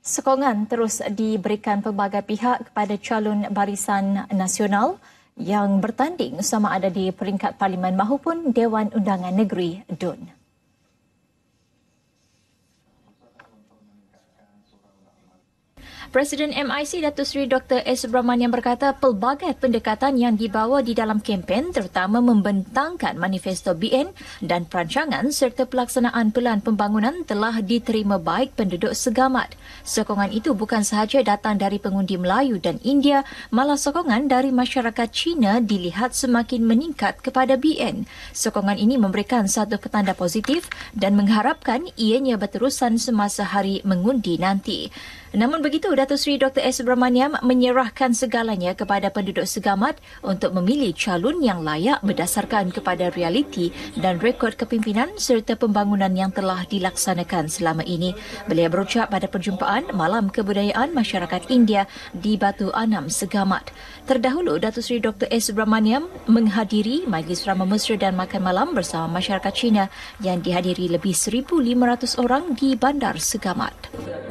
Sokongan terus diberikan pelbagai pihak kepada calon barisan nasional yang bertanding sama ada di peringkat Parlimen mahupun Dewan Undangan Negeri DUN. Presiden MIC Datuk Seri Dr. S. yang berkata pelbagai pendekatan yang dibawa di dalam kempen terutama membentangkan manifesto BN dan perancangan serta pelaksanaan pelan pembangunan telah diterima baik penduduk segamat. Sokongan itu bukan sahaja datang dari pengundi Melayu dan India, malah sokongan dari masyarakat China dilihat semakin meningkat kepada BN. Sokongan ini memberikan satu petanda positif dan mengharapkan ianya berterusan semasa hari mengundi nanti. Namun begitu, Datuk Seri Dr. S. Bramaniam menyerahkan segalanya kepada penduduk Segamat untuk memilih calon yang layak berdasarkan kepada realiti dan rekod kepimpinan serta pembangunan yang telah dilaksanakan selama ini. Beliau berucap pada perjumpaan Malam Kebudayaan Masyarakat India di Batu Anam, Segamat. Terdahulu, Datuk Seri Dr. S. Bramaniam menghadiri Majlis Ramah Mesra dan Makan Malam bersama masyarakat China yang dihadiri lebih 1,500 orang di Bandar Segamat.